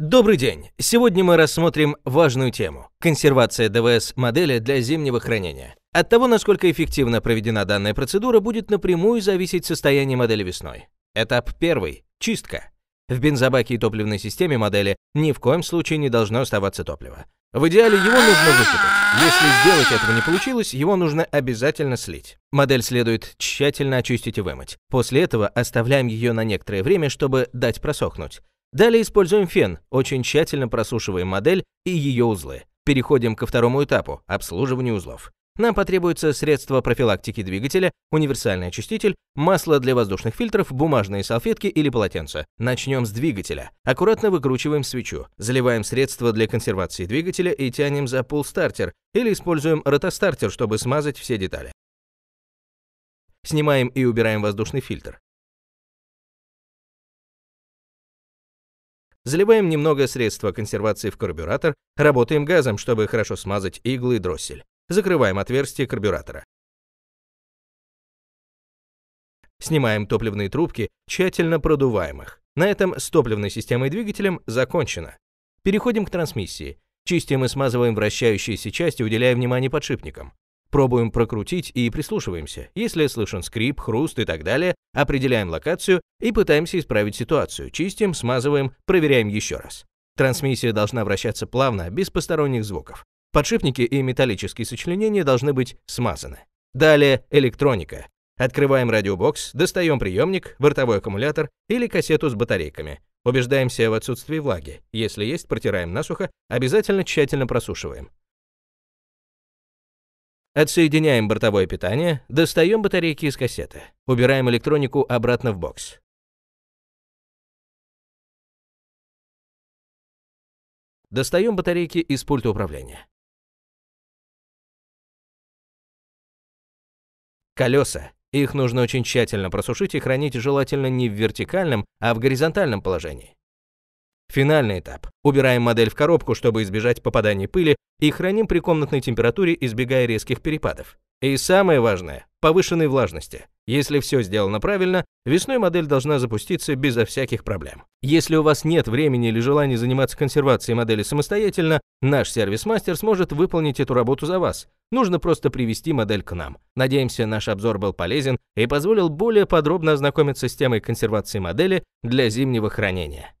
Добрый день! Сегодня мы рассмотрим важную тему – консервация ДВС-модели для зимнего хранения. От того, насколько эффективно проведена данная процедура, будет напрямую зависеть состояние модели весной. Этап первый – чистка. В бензобаке и топливной системе модели ни в коем случае не должно оставаться топливо. В идеале его нужно выкупить. Если сделать этого не получилось, его нужно обязательно слить. Модель следует тщательно очистить и вымыть. После этого оставляем ее на некоторое время, чтобы дать просохнуть. Далее используем фен, очень тщательно просушиваем модель и ее узлы. Переходим ко второму этапу – обслуживанию узлов. Нам потребуется средство профилактики двигателя, универсальный очиститель, масло для воздушных фильтров, бумажные салфетки или полотенца. Начнем с двигателя. Аккуратно выкручиваем свечу, заливаем средство для консервации двигателя и тянем за пул-стартер или используем ротостартер, чтобы смазать все детали. Снимаем и убираем воздушный фильтр. Заливаем немного средства консервации в карбюратор, работаем газом, чтобы хорошо смазать иглы и дроссель. Закрываем отверстие карбюратора. Снимаем топливные трубки, тщательно продуваем их. На этом с топливной системой двигателем закончено. Переходим к трансмиссии. Чистим и смазываем вращающиеся части, уделяя внимание подшипникам. Пробуем прокрутить и прислушиваемся. Если слышен скрип, хруст и так далее, определяем локацию и пытаемся исправить ситуацию. Чистим, смазываем, проверяем еще раз. Трансмиссия должна вращаться плавно, без посторонних звуков. Подшипники и металлические сочленения должны быть смазаны. Далее электроника. Открываем радиобокс, достаем приемник, бортовой аккумулятор или кассету с батарейками. Убеждаемся в отсутствии влаги. Если есть, протираем насухо, обязательно тщательно просушиваем. Отсоединяем бортовое питание, достаем батарейки из кассеты, убираем электронику обратно в бокс. Достаем батарейки из пульта управления. Колеса. Их нужно очень тщательно просушить и хранить желательно не в вертикальном, а в горизонтальном положении. Финальный этап. Убираем модель в коробку, чтобы избежать попадания пыли, и храним при комнатной температуре, избегая резких перепадов. И самое важное – повышенной влажности. Если все сделано правильно, весной модель должна запуститься безо всяких проблем. Если у вас нет времени или желания заниматься консервацией модели самостоятельно, наш сервис-мастер сможет выполнить эту работу за вас. Нужно просто привести модель к нам. Надеемся, наш обзор был полезен и позволил более подробно ознакомиться с темой консервации модели для зимнего хранения.